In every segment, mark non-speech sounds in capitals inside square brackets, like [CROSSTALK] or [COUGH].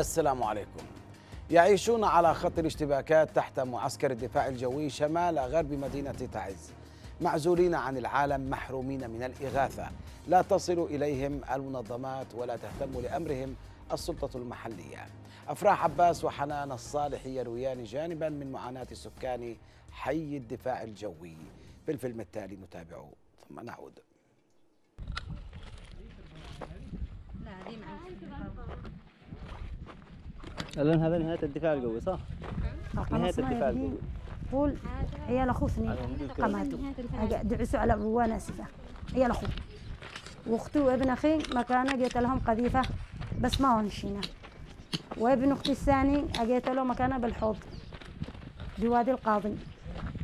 السلام عليكم يعيشون على خط الاشتباكات تحت معسكر الدفاع الجوي شمال غرب مدينة تعز معزولين عن العالم محرومين من الإغاثة لا تصل إليهم المنظمات ولا تهتم لأمرهم السلطة المحلية أفراح عباس وحنان الصالح يرويان جانبا من معاناة سكان حي الدفاع الجوي في الفيلم التالي نتابعه ثم نعود لا الان هذا نهايه الدفاع القوي صح؟ آه، نهايه الدفاع القوي قول عيال اخو اثنين قماتوا دعسوا على وانا اسفه عيال اخو واختي وابن اخي كان جيت لهم قذيفه بس ما هنشينا وابن اختي الثاني اجيت له مكانه بالحوض بوادي القاضي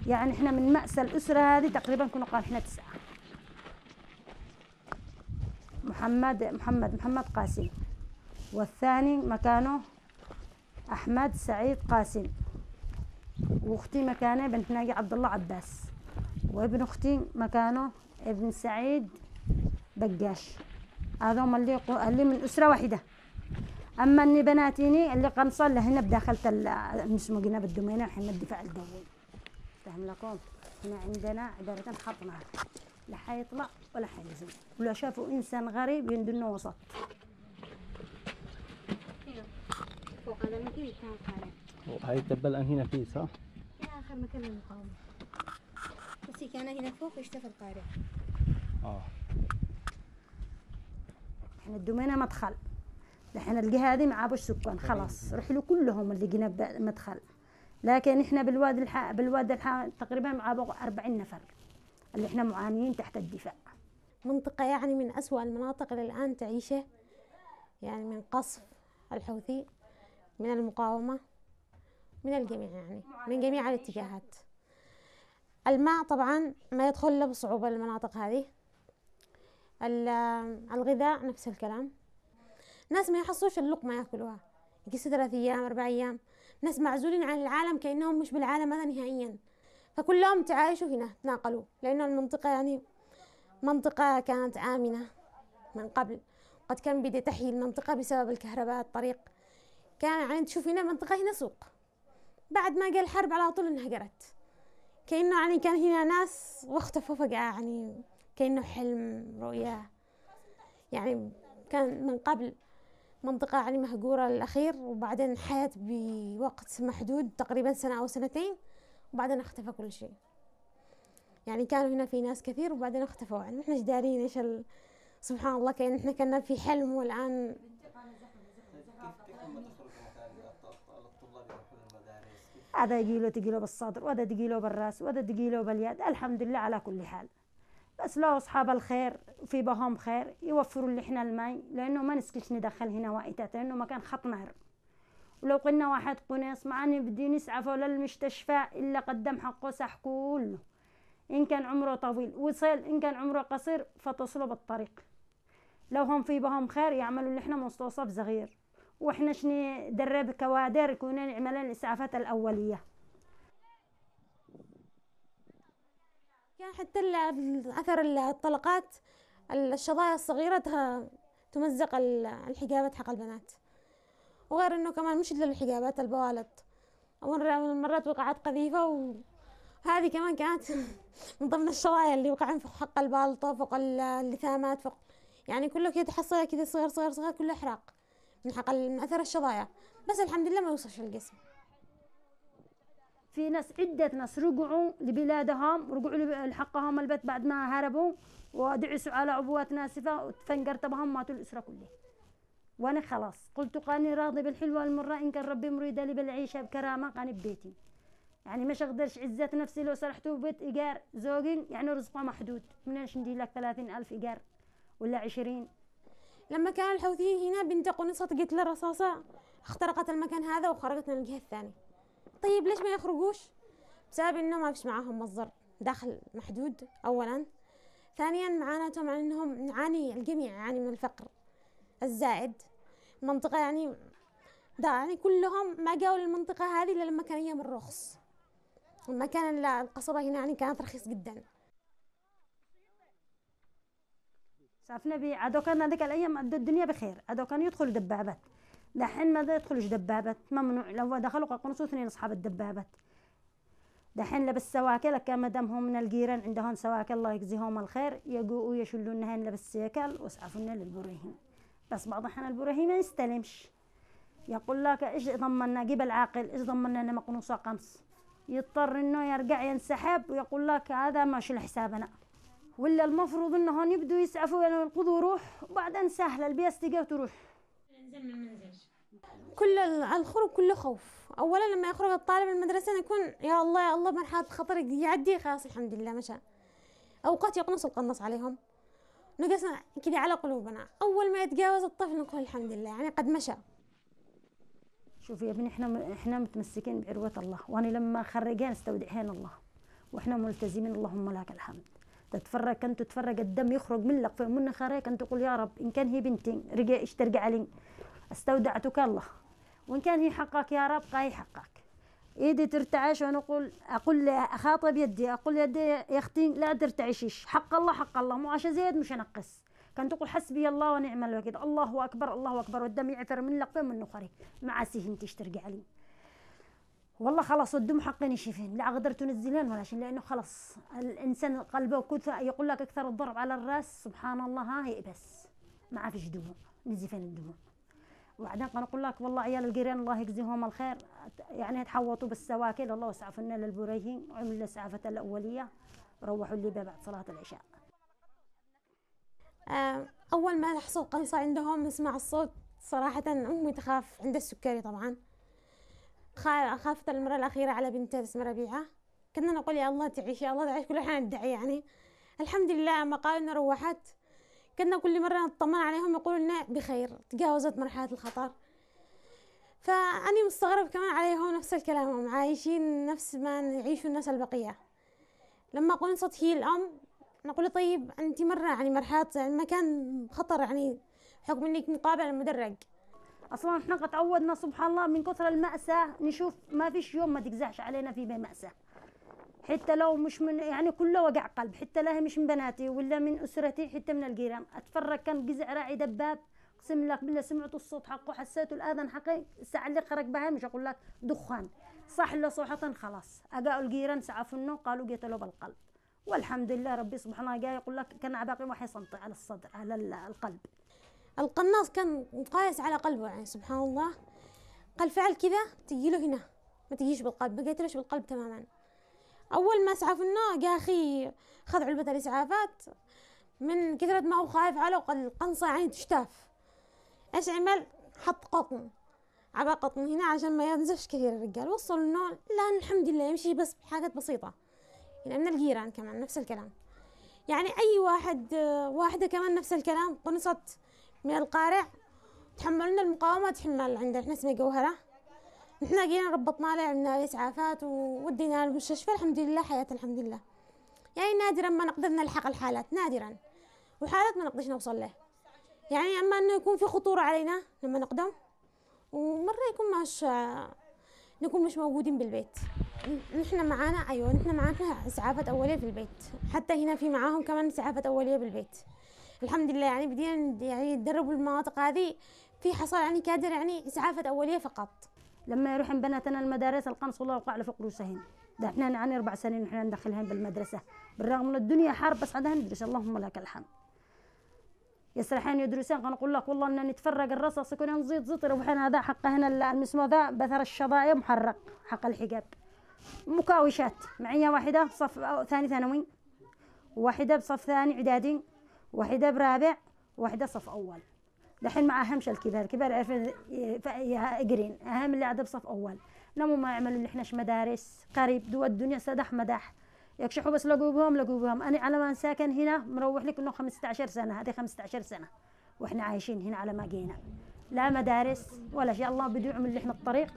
يعني احنا من مأسى الأسرة هذه تقريبا كنا قال احنا تسعة محمد محمد محمد قاسم والثاني مكانه أحمد سعيد قاسم وأختي مكانه بنت ناجي عبد الله عباس وابن أختي مكانه ابن سعيد بقاش هذوما اللي اللي من أسرة واحدة أما إني بناتيني اللي قنصل هنا بداخلة اسمه هنا بالدومين الحين الدفاع الجوي فهم لكم هنا عندنا عبارة خط نار لا حيطلع ولا حينزل ولو شافوا إنسان غريب يندنوا وسط فوق هذا المكان كان وهاي الدبة الآن هنا فيه صح؟ هنا آخر مكان للمقاومة بس كان هنا فوق يشتغل القارع اه احنا الدومينة مدخل احنا الجهة هذه ما عابوش سكان خلاص رحلوا كلهم اللي جينا مدخل لكن احنا بالواد الح... بالواد الح... تقريبا معابوا 40 نفر اللي احنا معانيين تحت الدفاع منطقة يعني من أسوأ المناطق اللي الآن تعيشه يعني من قصف الحوثي من المقاومة من الجميع يعني من جميع الاتجاهات الماء طبعا ما يدخل إلا بصعوبة المناطق هذه الغذاء نفس الكلام ناس ما يحصلوش اللقمة ياكلوها يقصوا ثلاث أيام أربع أيام ناس معزولين عن العالم كأنهم مش بالعالم هذا نهائيا فكلهم تعايشوا هنا تناقلوا لأنه المنطقة يعني منطقة كانت آمنة من قبل قد كان بدأ تحيي المنطقة بسبب الكهرباء الطريق كان عند شوف هنا منطقة هنا سوق بعد ما جاء الحرب على طول انهجرت كأنه يعني كان هنا ناس واختفوا فجأة يعني كأنه حلم رؤيا يعني كان من قبل منطقة يعني مهجورة الأخير وبعدين حياة بوقت محدود تقريبا سنة أو سنتين وبعدين اختفى كل شيء يعني كانوا هنا في ناس كثير وبعدين اختفوا يعني احنا دارين ايش سبحان الله كأن احنا كنا في حلم والآن هذا يجيله تجيله بالصدر وهذا تجيله بالراس وهذا تجيله باليد الحمد لله على كل حال بس لو أصحاب الخير في بهم خير يوفروا اللي إحنا الماء لأنه ما نسكش ندخل هنا وائتات لأنه مكان خط نهر ولو قلنا واحد قنيص معاني بدي نسعفه للمستشفى إلا قدم حقه صح كله إن كان عمره طويل وصل إن كان عمره قصير فتصلوا بالطريق لو هم في بهم خير يعملوا اللي إحنا مستوصف صغير واحنا شني درب كوادر يكون نعمل الاسعافات الاوليه كان حتى اثر الطلقات الشظايا الصغيره تمزق الحجابات حق البنات وغير انه كمان مش للحجابات البوالط مرات وقعت قذيفه وهذه كمان كانت [LAUGHS] من ضمن الشظايا اللي وقعن فوق حق البالطه فوق اللثامات فوق يعني كله كده تحصلها كده صغير صغير صغير كله احراق نحقل من أثر الشظايا بس الحمد لله ما يوصلش القسم في ناس عدة ناس رجعوا لبلادهم رجعوا لحقهم البيت بعد ما هربوا ودعسوا على عبوات ناسفة وتفنقرت بهم ماتوا الأسرة كلها وأنا خلاص قلت قاني راضي بالحلوة المرة إن كان ربي مريدة لي بالعيشة بكرامة قاني ببيتي يعني مش أقدرش عزة نفسي لو صرحتوا بيت إيجار زوجين يعني رزقه محدود منين ندي لك ثلاثين ألف إيجار ولا عشرين لما كان الحوثيين هنا بينتقلون صوت قتل الرصاصة اخترقت المكان هذا وخرجت من الجهة الثانية طيب ليش ما يخرجوش بسبب انه ما فيش معاهم مصدر دخل محدود اولا ثانيا معاناتهم عن انهم نعاني الجميع يعاني من الفقر الزائد منطقة يعني دا يعني كلهم ما جاوا للمنطقة هذه إلا لما كان أيام الرخص المكان القصبة هنا يعني كانت رخيص جدا شافنا بيه عدو كان هذيك الايام الدنيا بخير عدو كان يدخل دبابات دحين ما يدخلش دبابات ممنوع لو دخلوا قنصوا اثنين اصحاب الدبابات دحين لبس سواكل كان مدام هم من الجيران عندهم سواكل الله يجزيهم الخير يجوا يشلوا لنا لبس سيكل واسعفونا للبرهين بس بعض الاحيان البرهين ما يستلمش يقول لك ايش ضمننا جيب العاقل ايش ضمننا انا مقنوصه قمص يضطر انه يرجع ينسحب ويقول لك هذا ماشي لحسابنا ولا المفروض انهم يبدوا يسعفوا يعني ينقذوا روح وبعدين سهله البياس تلقى تروح ننزل كل على الخروج كله خوف اولا لما يخرج الطالب من المدرسه نكون يا الله يا الله مرحله خطر يعدي خلاص الحمد لله مشى اوقات يقنص القنص عليهم نقصنا كذا على قلوبنا اول ما يتجاوز الطفل نقول الحمد لله يعني قد مشى شوف يا ابني احنا احنا متمسكين بعروه الله وانا لما خرجان استودعهن الله واحنا ملتزمين اللهم لك الحمد تتفرج كان تتفرج الدم يخرج من لقفة من خارج كان تقول يا رب إن كان هي بنتي رجع اشترجع ترجع لي استودعتك الله وإن كان هي حقك يا رب قاي حقك ايدي ترتعش وانا اقول اقول اخاطب يدي اقول يدي يا اختي لا ترتعشيش حق الله حق الله مو عشان زيد مش انقص كان تقول حسبي الله ونعم الوكيل الله اكبر الله اكبر والدم يعثر من لقفه من نخري مع سهنتي ترجع لي والله خلاص الدم حقين يشفين لا قدرت تنزلين ولا شيء لانه خلاص الانسان قلبه كثر يقول لك اكثر الضرب على الراس سبحان الله ها يئبس ما عافش دموع نزفين الدموع وبعدين نقول لك والله عيال القرين الله يجزيهم الخير يعني تحوطوا بالسواكل الله وسعفنا للبريهين وعملنا الاسعافات الأولية روحوا اللي بعد صلاة العشاء آه، أول ما نحصل قنصه عندهم نسمع الصوت صراحة أمي تخاف عند السكري طبعا خافت المرة الأخيرة على بنتها اسمها ربيعة كنا نقول يا الله تعيش يا الله تعيش كل حين ندعي يعني الحمد لله قالوا مقالنا روحت كنا كل مرة نطمن عليهم يقولوا لنا بخير تجاوزت مرحلة الخطر فأني مستغرب كمان عليهم نفس الكلام هم عايشين نفس ما يعيشوا الناس البقية لما صوت هي الأم نقول طيب أنت مرة يعني مرحلة يعني مكان خطر يعني حكم إنك مقابلة المدرج اصلا احنا قد تعودنا سبحان الله من كثر الماساه نشوف ما فيش يوم ما تقزعش علينا في ماساه حتى لو مش من يعني كله وقع قلب حتى لا مش من بناتي ولا من اسرتي حتى من الجيران اتفرج كان قزع راعي دباب اقسم لك بالله سمعت الصوت حقه حسيت الاذن حقي الساعه اللي خرج بها مش اقول لك دخان صح لا صحة خلاص اجاوا الجيران سعفنوا قالوا قتلوا بالقلب والحمد لله ربي سبحانه جاي يقول لك كان عباقي ما حيصنطي على الصدر على القلب القناص كان مقايس على قلبه يعني سبحان الله قال فعل كذا له هنا ما تجيش بالقلب ما قتلش بالقلب تماما أول ما اسعفناه يا أخي خذ علبة الإسعافات من كثرة ما هو خايف على وقال القنصة يعني تشتاف إيش عمل حط قطن على قطن هنا عشان ما ينزفش كثير الرجال وصل إنه لا الحمد لله يمشي بس بحاجات بسيطة يعني من الجيران كمان نفس الكلام يعني أي واحد واحدة كمان نفس الكلام قنصت من القارع تحملنا المقاومة تحمل عندنا احنا اسمي جوهرة احنا جينا ربطنا له عملنا له اسعافات وودينا المستشفى الحمد لله حياة الحمد لله يعني نادرا ما نقدر نلحق الحالات نادرا وحالات ما نقدرش نوصل له يعني اما انه يكون في خطورة علينا لما نقدم ومرة يكون مش نكون مش موجودين بالبيت نحن معانا ايوه نحن معانا اسعافات اوليه في البيت حتى هنا في معاهم كمان اسعافات اوليه بالبيت الحمد لله يعني بدينا يعني ندرب المناطق هذه في حصل يعني كادر يعني اسعافات اوليه فقط لما يروحن بناتنا المدارس القنص والله وقع له فوق روسهم ده احنا يعني اربع سنين احنا ندخلهن بالمدرسه بالرغم من الدنيا حرب بس عندها ندرس اللهم لك الحمد يسرحين يدرسين اقول لك والله ان نتفرق الرصاص يكون نزيد زطر وحين هذا حق هنا المسمو ذا بثر الشظايا محرق حق الحجاب مكاوشات معي واحده بصف ثاني ثانوي واحده بصف ثاني اعدادي واحده برابع واحده صف اول دحين مع أهمش الكبار الكبار عارفين جرين اهم اللي قاعده بصف اول نمو ما يعملوا اللي احناش مدارس قريب دول الدنيا سدح مدح يكشحوا بس لقوا بهم لقوا بهم انا على ما ساكن هنا مروح لك انه 15 سنه هذه 15 سنه واحنا عايشين هنا على ما جينا لا مدارس ولا شيء الله بدو يعمل احنا الطريق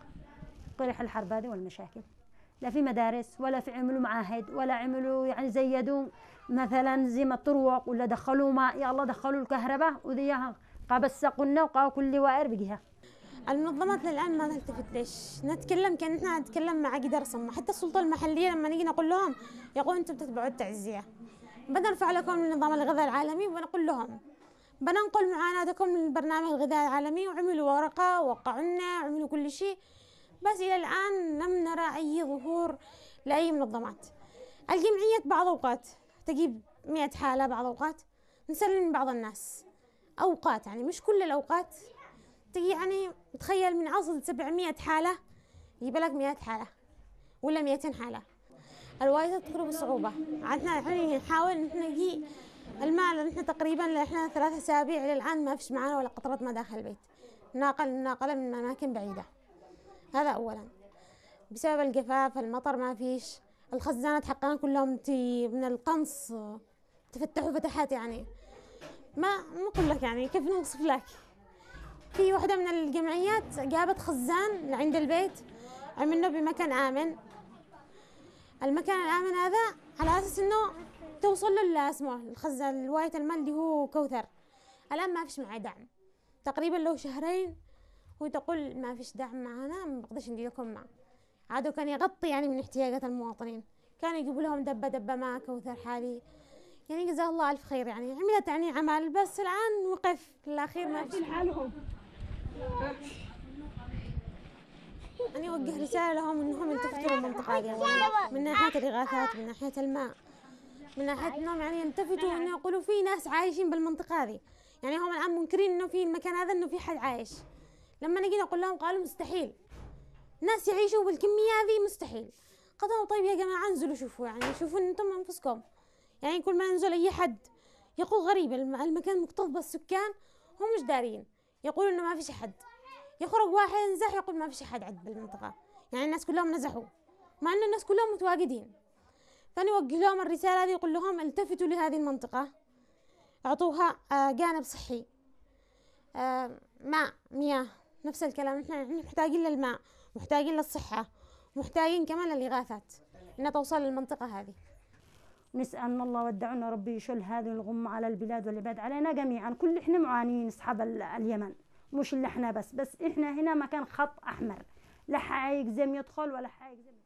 طريق الحرب هذه والمشاكل لا في مدارس ولا في عملوا معاهد ولا عملوا يعني زيدوا مثلا زي ما الطرق ولا دخلوا ماء الله دخلوا الكهرباء وديها قلنا وقاو كل وائر بقيها المنظمات للان ما تلتفتش نتكلم كان احنا نتكلم مع قدر صمة حتى السلطه المحليه لما نيجي نقول لهم يقول انتم تتبعوا التعزيه بنرفع لكم نظام الغذاء العالمي ونقول لهم بننقل معاناتكم للبرنامج الغذاء العالمي وعملوا ورقه ووقعوا عملوا كل شيء بس إلى الآن لم نرى أي ظهور لأي منظمات الجمعية بعض أوقات تجيب مئة حالة بعض أوقات نسلم بعض الناس أوقات يعني مش كل الأوقات تجي يعني تخيل من عصر 700 حالة يجيب لك 100 حالة ولا 200 حالة الوايزة تدخل بصعوبة عندنا يعني نحاول نحن نجي المال نحن تقريبا احنا ثلاثة أسابيع إلى الآن ما فيش معنا ولا قطرة ما داخل البيت ناقل ناقلة من أماكن بعيدة هذا أولا بسبب الجفاف المطر ما فيش الخزانات حقنا كلهم تي من القنص تفتحوا فتحات يعني ما مو أقول لك يعني كيف نوصف لك في واحدة من الجمعيات جابت خزان عند البيت عملناه بمكان آمن المكان الآمن هذا على أساس إنه توصل له اسمه الخزان الوايت المال اللي هو كوثر الآن ما فيش معاه دعم تقريبا له شهرين كنت أقول ما فيش دعم معنا ما بقدرش ندير لكم معه عادوا كان يغطي يعني من احتياجات المواطنين كانوا يجيبوا لهم دبة دبة ما كوثر حالي يعني جزاه الله ألف خير يعني عملت يعني عمل بس الآن وقف الأخير ما فيش حالهم يعني أنا أوجه رسالة لهم إنهم يلتفتوا للمنطقة دي يعني من ناحية الإغاثات من ناحية الماء من ناحية إنهم يعني يلتفتوا إنه يقولوا في ناس عايشين بالمنطقة هذه يعني هم الآن منكرين إنه في المكان هذا إنه في حد عايش لما نجي نقول لهم قالوا مستحيل ناس يعيشوا بالكمية هذه مستحيل قالوا طيب يا جماعة انزلوا شوفوا يعني شوفوا انتم انفسكم يعني كل ما ينزل اي حد يقول غريب المكان مكتظ بالسكان هم مش دارين يقولوا انه ما فيش حد يخرج واحد ينزح يقول ما فيش حد عد بالمنطقة يعني الناس كلهم نزحوا مع ان الناس كلهم متواجدين فأنا أوجه لهم الرسالة هذه يقول لهم التفتوا لهذه المنطقة أعطوها آه، جانب صحي آه، ماء مياه نفس الكلام احنا يعني محتاجين للماء محتاجين للصحة محتاجين كمان للإغاثات إنها توصل للمنطقة هذه نسأل الله ودعونا ربي يشل هذه الغمة على البلاد والعباد علينا جميعا كل احنا معانين أصحاب اليمن مش اللي احنا بس بس احنا هنا مكان خط أحمر لا حايق زم يدخل ولا حايق زم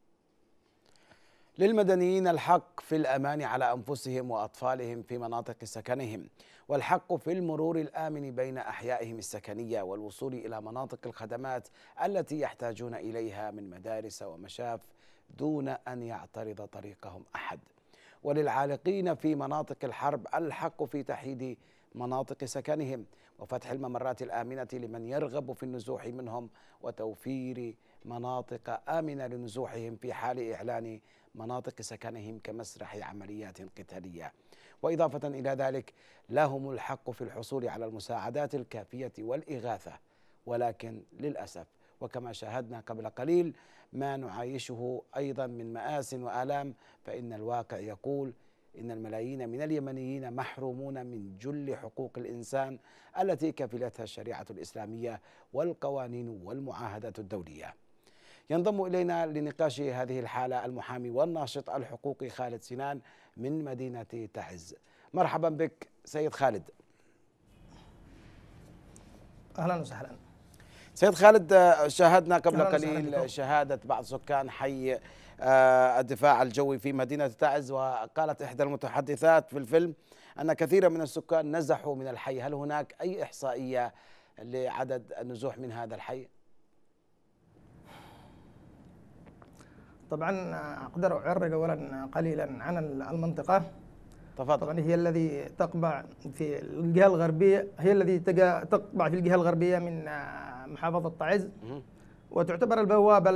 للمدنيين الحق في الأمان على أنفسهم وأطفالهم في مناطق سكنهم والحق في المرور الآمن بين أحيائهم السكنية والوصول إلى مناطق الخدمات التي يحتاجون إليها من مدارس ومشاف دون أن يعترض طريقهم أحد وللعالقين في مناطق الحرب الحق في تحييد مناطق سكنهم وفتح الممرات الآمنة لمن يرغب في النزوح منهم وتوفير مناطق آمنة لنزوحهم في حال إعلان مناطق سكنهم كمسرح عمليات قتالية وإضافة إلى ذلك لهم الحق في الحصول على المساعدات الكافية والإغاثة ولكن للأسف وكما شاهدنا قبل قليل ما نعايشه أيضا من مآس وآلام فإن الواقع يقول إن الملايين من اليمنيين محرومون من جل حقوق الإنسان التي كفلتها الشريعة الإسلامية والقوانين والمعاهدات الدولية ينضم إلينا لنقاش هذه الحالة المحامي والناشط الحقوقي خالد سنان من مدينة تعز مرحبا بك سيد خالد أهلا وسهلا سيد خالد شاهدنا قبل قليل شهادة بعض سكان حي آه، الدفاع الجوي في مدينة تعز وقالت إحدى المتحدثات في الفيلم أن كثيرا من السكان نزحوا من الحي هل هناك أي إحصائية لعدد النزوح من هذا الحي؟ طبعا أقدر أعرج أولا قليلا عن المنطقة تفضل طبعا هي الذي تقبع في الجهة الغربية هي الذي تقبع في الجهة الغربية من آه، محافظة تعز وتعتبر البوابة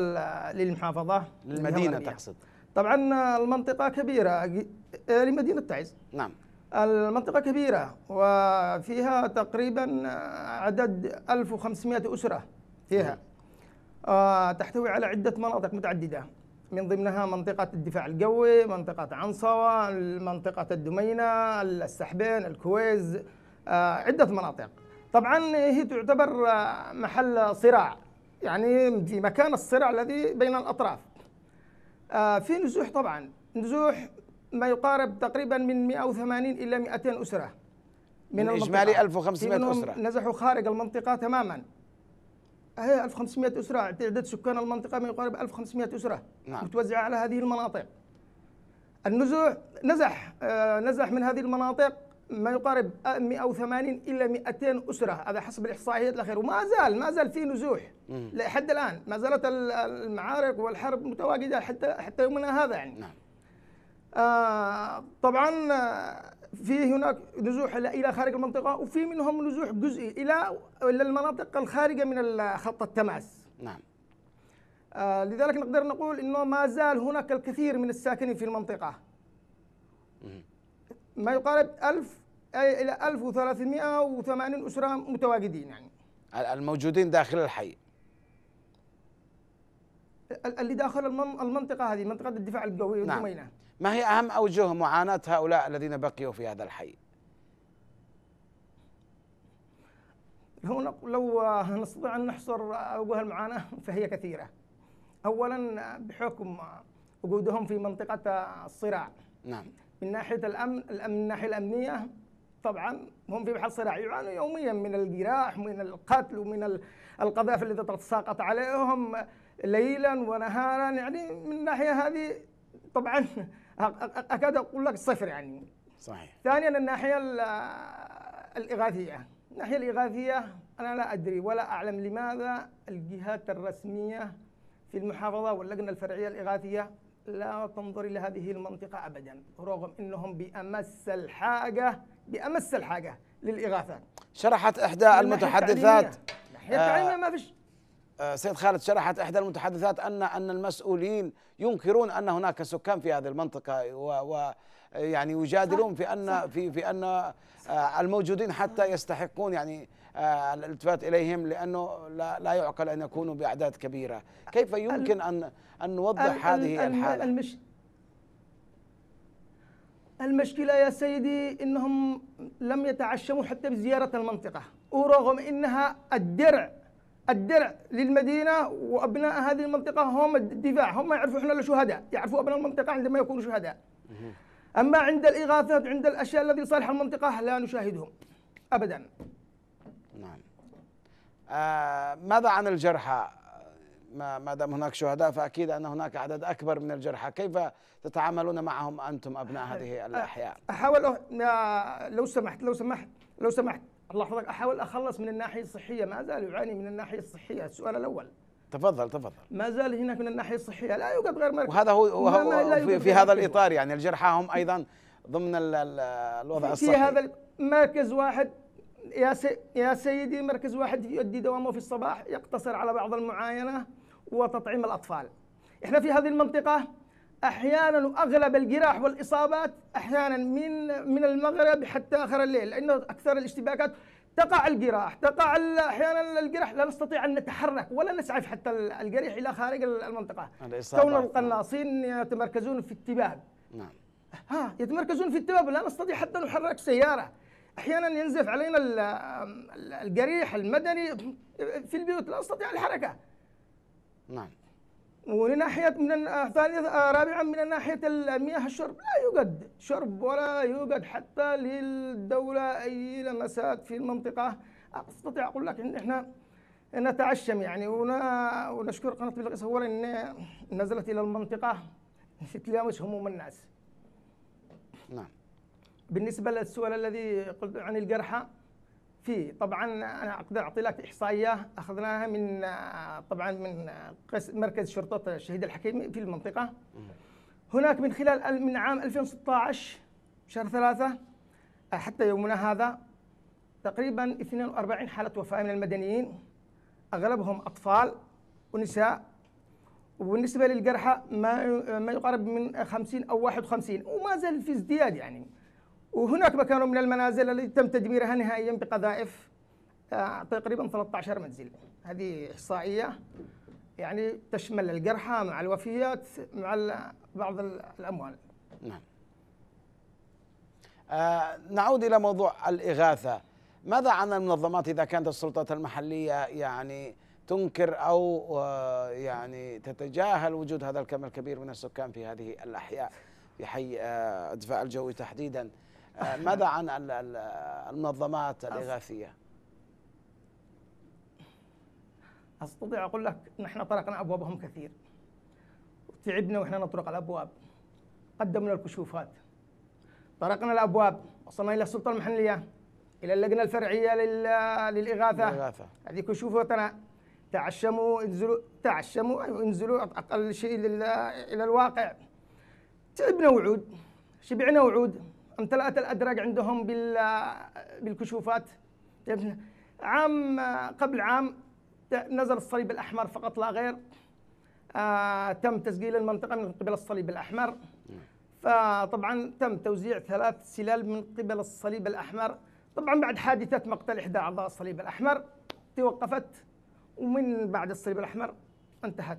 للمحافظة للمدينة تقصد طبعا المنطقة كبيرة آه، لمدينة تعز نعم المنطقة كبيرة وفيها تقريبا آه، عدد 1500 أسرة فيها نعم. تحتوي على عدة مناطق متعددة من ضمنها منطقة الدفاع القوي منطقة عنصوة منطقة الدمينة السحبين الكويز آه، عدة مناطق طبعا هي تعتبر آه، محل صراع يعني في مكان الصراع الذي بين الأطراف آه، في نزوح طبعا نزوح ما يقارب تقريبا من 180 إلى 200 أسرة من, من إجمالي 1500 أسرة نزحوا خارج المنطقة تماما هي 1500 اسره تعداد سكان المنطقه ما يقارب 1500 اسره نعم. متوزعه على هذه المناطق النزوح نزح آه، نزح من هذه المناطق ما يقارب 180 الى 200 اسره هذا حسب الاحصائيات الاخيره وما زال ما زال في نزوح لحد الان ما زالت المعارك والحرب متواجده حتى حتى يومنا هذا يعني نعم. آه، طبعا آه، في هناك نزوح الى خارج المنطقه وفي منهم نزوح جزئي الى الى المناطق الخارجه من خط التماس نعم آه، لذلك نقدر نقول انه ما زال هناك الكثير من الساكنين في المنطقه ما يقارب 1000 اي الى 1380 اسره متواجدين يعني الموجودين داخل الحي اللي داخل المنطقه هذه منطقه الدفاع القوي نعم. ما هي أهم أوجه معاناة هؤلاء الذين بقيوا في هذا الحي لو لو نستطيع أن نحصر أوجه المعاناة فهي كثيرة أولا بحكم وجودهم في منطقة الصراع نعم من ناحية الأمن من الناحية الأمنية طبعا هم في محل صراع يعانوا يوميا من الجراح من القتل ومن القذائف التي تتساقط عليهم ليلا ونهارا يعني من الناحية هذه طبعا اكاد اقول لك صفر يعني صحيح ثانيا الناحيه الاغاثيه الناحيه الاغاثيه انا لا ادري ولا اعلم لماذا الجهات الرسميه في المحافظه واللجنه الفرعيه الاغاثيه لا تنظر الى هذه المنطقه ابدا رغم انهم بامس الحاجه بامس الحاجه للاغاثه شرحت احدى المتحدثات التعليمية. الناحيه التعليميه ما فيش آه، سيد خالد شرحت احدى المتحدثات ان ان المسؤولين ينكرون ان هناك سكان في هذه المنطقه و ويعني يجادلون في ان في في ان آه، الموجودين حتى يستحقون يعني آه، الالتفات اليهم لانه لا, لا يعقل ان يكونوا باعداد كبيره، كيف يمكن ان ان نوضح هذه الحاله؟ المش... المشكله يا سيدي انهم لم يتعشموا حتى بزياره المنطقه ورغم انها الدرع الدرع للمدينه وابناء هذه المنطقه هم الدفاع هم ما يعرفوا احنا الا شهداء يعرفوا ابناء المنطقه عندما يكونوا شهداء اما عند الاغاثه عند الاشياء التي صالح المنطقه لا نشاهدهم ابدا نعم آه ماذا عن الجرحى ما, ما دام هناك شهداء فاكيد ان هناك عدد اكبر من الجرحى، كيف تتعاملون معهم انتم ابناء هذه الاحياء؟ احاول لو سمحت لو سمحت لو سمحت الله يحفظك احاول اخلص من الناحيه الصحيه ما زال يعاني من الناحيه الصحيه السؤال الاول تفضل تفضل ما زال هناك من الناحيه الصحيه لا يوجد غير مركز وهذا هو, هو في, في, في هذا الاطار يعني الجرحى هم ايضا ضمن الوضع الصحي في هذا مركز واحد يا سي يا سيدي مركز واحد يؤدي دوامه في الصباح يقتصر على بعض المعاينه وتطعيم الاطفال احنا في هذه المنطقه احيانا واغلب الجراح والاصابات احيانا من من المغرب حتى اخر الليل لانه اكثر الاشتباكات تقع الجراح تقع احيانا الجراح لا نستطيع ان نتحرك ولا نسعف حتى الجريح الى خارج المنطقه كون نعم. القناصين يتمركزون في التباب نعم ها يتمركزون في التباب لا نستطيع حتى نحرك سياره احيانا ينزف علينا الجريح المدني في البيوت لا نستطيع الحركه نعم ولناحية من آه، ثالث آه، رابعا من ناحية المياه الشرب لا يوجد شرب ولا يوجد حتى للدولة أي لمسات في المنطقة أستطيع أقول لك إن إحنا نتعشم يعني ونشكر قناة بلقيس أولا إن نزلت إلى المنطقة لتلامس هموم الناس نعم بالنسبة للسؤال الذي قلت عن الجرحى في طبعا انا اقدر اعطي لك احصائيه اخذناها من طبعا من مركز شرطه الشهيد الحكيم في المنطقه هناك من خلال من عام 2016 شهر ثلاثة حتى يومنا هذا تقريبا 42 حالة وفاة من المدنيين أغلبهم أطفال ونساء وبالنسبة للجرحى ما ما يقارب من 50 أو 51 وما زال في ازدياد يعني وهناك مكان من المنازل التي تم تدميرها نهائيا بقذائف آه، تقريبا 13 منزل هذه إحصائية يعني تشمل الجرحى مع الوفيات مع بعض الأموال نعم آه نعود إلى موضوع الإغاثة ماذا عن المنظمات إذا كانت السلطات المحلية يعني تنكر أو آه يعني تتجاهل وجود هذا الكم الكبير من السكان في هذه الأحياء في حي آه الدفاع الجوي تحديدا آه، ماذا عن المنظمات الإغاثية؟ أستطيع أقول لك نحن طرقنا أبوابهم كثير تعبنا وإحنا نطرق الأبواب قدمنا الكشوفات طرقنا الأبواب وصلنا إلى السلطة المحلية إلى اللجنة الفرعية للإغاثة الإغاثة هذه كشوفتنا تعشموا انزلوا تعشموا أيوة، انزلوا أقل شيء إلى الواقع تعبنا وعود شبعنا وعود امتلأت الأدراج عندهم بالكشوفات عام قبل عام نزل الصليب الأحمر فقط لا غير آه، تم تسجيل المنطقة من قبل الصليب الأحمر نعم. فطبعا تم توزيع ثلاث سلال من قبل الصليب الأحمر طبعا بعد حادثة مقتل إحدى أعضاء الصليب الأحمر توقفت ومن بعد الصليب الأحمر انتهت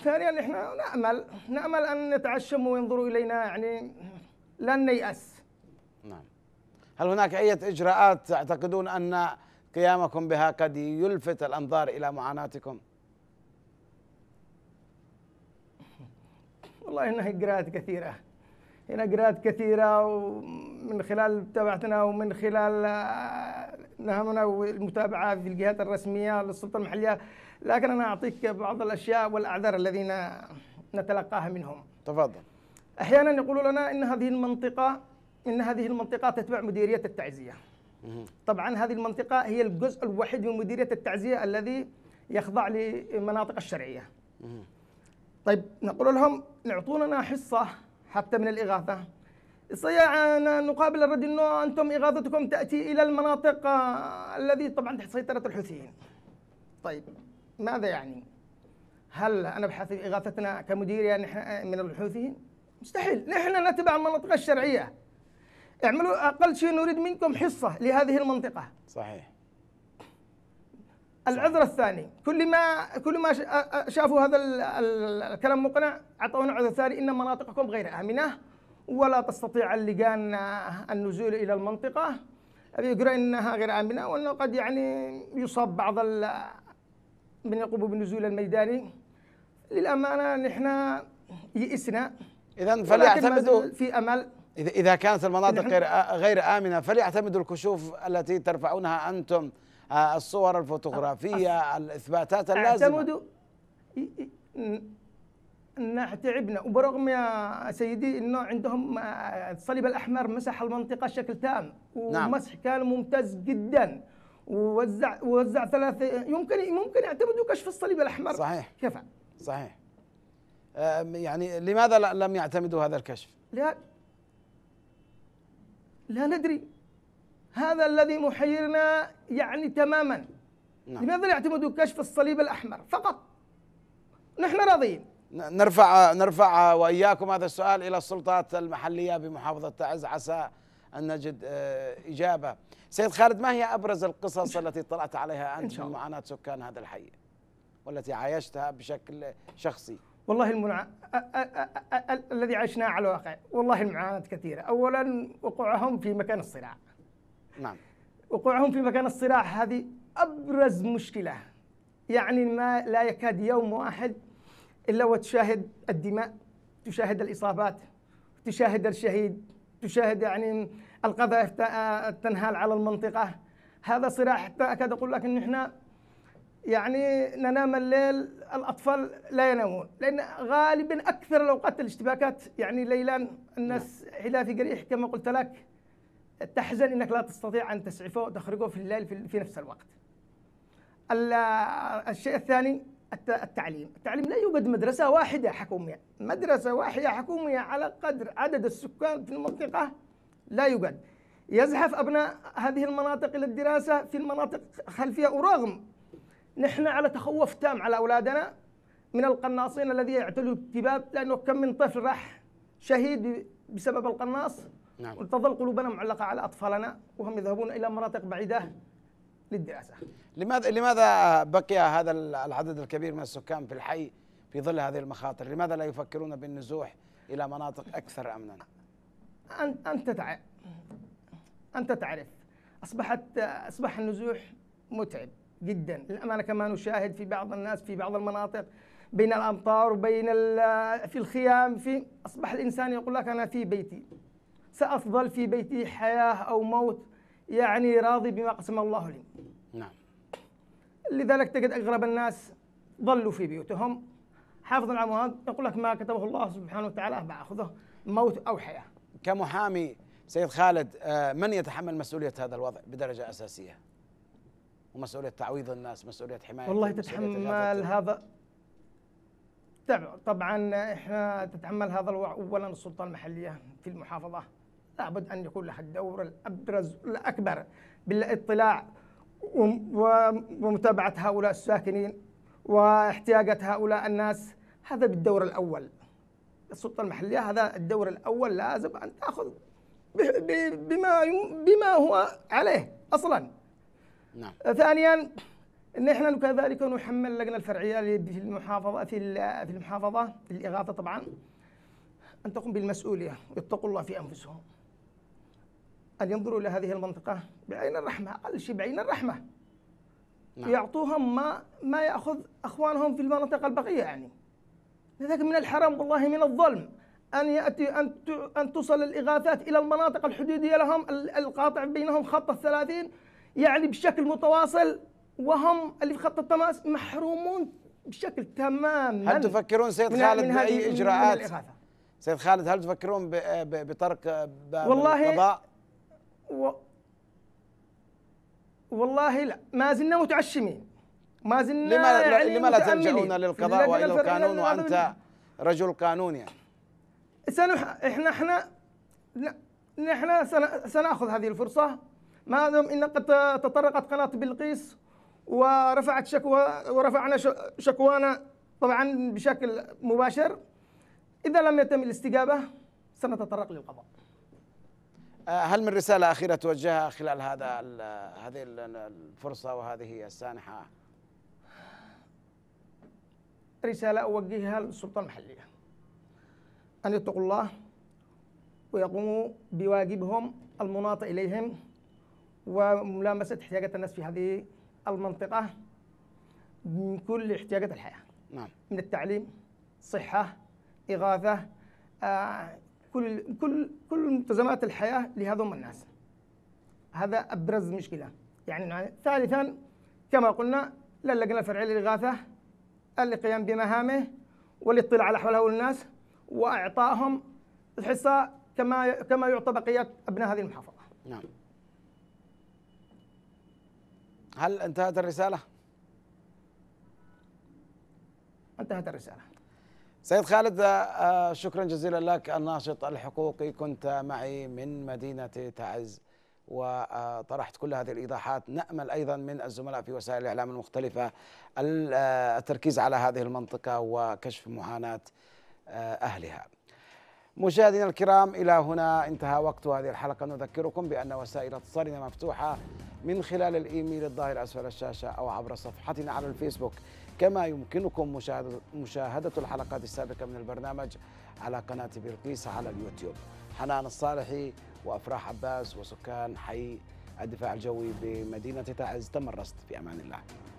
ثانيا نحن نأمل نأمل أن يتعشموا وينظروا إلينا يعني لن نيأس نعم هل هناك أي إجراءات تعتقدون أن قيامكم بها قد يلفت الأنظار إلى معاناتكم [LAUGHS] والله إنها إجراءات كثيرة هنا إجراءات كثيرة ومن خلال متابعتنا ومن خلال نهمنا والمتابعة في الجهات الرسمية للسلطة المحلية لكن أنا أعطيك بعض الأشياء والأعذار الذين نتلقاها منهم تفضل احيانا يقولوا لنا ان هذه المنطقه ان هذه المنطقه تتبع مديريه التعزيه طبعا هذه المنطقه هي الجزء الوحيد من مديريه التعزيه الذي يخضع لمناطق الشرعيه طيب نقول لهم اعطونا حصه حتى من الاغاثه سيعنا نقابل الرد انه انتم اغاثتكم تاتي الى المناطق آه، الذي طبعا تحت سيطره الحوثيين. طيب ماذا يعني؟ هل انا بحث اغاثتنا كمديريه آه، من الحوثيين؟ مستحيل نحن نتبع المنطقة الشرعية اعملوا أقل شيء نريد منكم حصة لهذه المنطقة صحيح العذر الثاني كل ما كل ما شافوا هذا الكلام مقنع اعطونا عذر ثاني ان مناطقكم غير امنه ولا تستطيع اللجان النزول الى المنطقه يقرأ انها غير امنه وانه قد يعني يصاب بعض من يقوم بالنزول الميداني للامانه نحن يئسنا اذا فليعتمدوا في امل اذا اذا كانت المناطق غير غير امنه فليعتمدوا الكشوف التي ترفعونها انتم الصور الفوتوغرافيه أه. الاثباتات اللازمه اعتمدوا تعبنا وبرغم يا سيدي انه عندهم الصليب الاحمر مسح المنطقه بشكل تام نعم. ومسح نعم. كان ممتاز جدا ووزع وزع ثلاث يمكن ممكن يعتمدوا كشف الصليب الاحمر صحيح كفى صحيح يعني لماذا لم يعتمدوا هذا الكشف؟ لا لا ندري هذا الذي محيرنا يعني تماما نعم. لماذا لا يعتمدوا كشف الصليب الأحمر فقط نحن راضيين نرفع نرفع واياكم هذا السؤال الى السلطات المحليه بمحافظه تعز عسى ان نجد آه، اجابه. سيد خالد ما هي ابرز القصص التي اطلعت عليها انت من معاناه سكان هذا الحي؟ والتي عايشتها بشكل شخصي. والله المنع... الذي عشناه على الواقع والله المعاناة كثيرة أولا وقوعهم في مكان الصراع نعم وقوعهم في مكان الصراع هذه أبرز مشكلة يعني ما لا يكاد يوم واحد إلا وتشاهد الدماء تشاهد الإصابات تشاهد الشهيد تشاهد يعني القذائف تنهال على المنطقة هذا صراع حتى أكاد أقول لك أن احنا يعني ننام الليل الاطفال لا ينامون لان غالبا اكثر الاوقات الاشتباكات يعني ليلا الناس نعم. في قريح كما قلت لك تحزن انك لا تستطيع ان تسعفه وتخرجه في الليل في, في نفس الوقت. الشيء الثاني التعليم، التعليم لا يوجد مدرسه واحده حكوميه، مدرسه واحده حكوميه على قدر عدد السكان في المنطقه لا يوجد. يزحف ابناء هذه المناطق الى الدراسه في المناطق خلفيه ورغم نحن على تخوف تام على أولادنا من القناصين الذي يعتلوا الكباب لأنه كم من طفل راح شهيد بسبب القناص نعم. وتظل قلوبنا معلقة على أطفالنا وهم يذهبون إلى مناطق بعيدة للدراسة لماذا لماذا بقي هذا العدد الكبير من السكان في الحي في ظل هذه المخاطر لماذا لا يفكرون بالنزوح إلى مناطق أكثر أمنا أنت تعرف أنت تعرف أصبحت أصبح النزوح متعب جدا للأمانة كما نشاهد في بعض الناس في بعض المناطق بين الأمطار وبين في الخيام في أصبح الإنسان يقول لك أنا في بيتي سأفضل في بيتي حياة أو موت يعني راضي بما قسم الله لي نعم لذلك تجد أغلب الناس ظلوا في بيوتهم حافظ الأموال يقول لك ما كتبه الله سبحانه وتعالى بأخذه موت أو حياة كمحامي سيد خالد آه، من يتحمل مسؤولية هذا الوضع بدرجة أساسية؟ ومسؤوليه تعويض الناس مسؤوليه حمايه والله تتحمل هذا طبعا احنا تتحمل هذا الوضع اولا السلطه المحليه في المحافظه لابد ان يكون لها الدور الابرز الاكبر بالاطلاع ومتابعه هؤلاء الساكنين واحتياجات هؤلاء الناس هذا بالدور الاول السلطه المحليه هذا الدور الاول لازم ان تاخذ بما بما هو عليه اصلا نعم ثانيا نحن كذلك نحمل اللجنه الفرعيه في المحافظه في في المحافظه في الاغاثه طبعا ان تقوم بالمسؤوليه ويتقوا الله في انفسهم ان ينظروا الى هذه المنطقه بعين الرحمه اقل شيء بعين الرحمه نعم. يعطوهم ما ما ياخذ اخوانهم في المناطق البقيه يعني لذلك من الحرام والله من الظلم ان ياتي ان ان تصل الاغاثات الى المناطق الحدوديه لهم القاطع بينهم خط الثلاثين يعني بشكل متواصل وهم اللي في خط التماس محرومون بشكل تماما هل تفكرون سيد خالد من باي اجراءات؟ من سيد خالد هل تفكرون بطرق باب والله القضاء؟ و... والله لا ما زلنا متعشمين ما زلنا لما يعني لما لا تلجؤون للقضاء والى القانون وانت رجل قانون يعني سنح... احنا احنا نحن سناخذ هذه الفرصه ما دام إن قد تطرقت قناة بلقيس ورفعت شكوى ورفعنا شكوانا طبعا بشكل مباشر إذا لم يتم الاستجابة سنتطرق للقضاء أه، هل من رسالة أخيرة توجهها خلال هذا هذه الفرصة وهذه السانحة؟ رسالة أوجهها للسلطة المحلية أن يتقوا الله ويقوموا بواجبهم المناط إليهم وملامسة احتياجات الناس في هذه المنطقة من كل احتياجات الحياة نعم. من التعليم صحة إغاثة آه، كل كل كل ملتزمات الحياة لهذم الناس هذا أبرز مشكلة يعني ثالثا كما قلنا لا اللجنة الفرعية للإغاثة القيام بمهامه والاطلاع على أحوال هؤلاء الناس وإعطائهم الحصة كما كما يعطى بقية أبناء هذه المحافظة نعم هل انتهت الرسالة؟ انتهت الرسالة سيد خالد آه، آه، شكرا جزيلا لك الناشط الحقوقي كنت معي من مدينة تعز وطرحت كل هذه الايضاحات نامل ايضا من الزملاء في وسائل الاعلام المختلفه آه، التركيز على هذه المنطقه وكشف معاناه اهلها مشاهدينا الكرام إلى هنا انتهى وقت هذه الحلقة نذكركم بأن وسائل اتصالنا مفتوحة من خلال الإيميل الظاهر أسفل الشاشة أو عبر صفحتنا على الفيسبوك كما يمكنكم مشاهدة, مشاهدة الحلقات السابقة من البرنامج على قناة بلقيس على اليوتيوب حنان الصالحي وأفراح عباس وسكان حي الدفاع الجوي بمدينة تعز تمرست في أمان الله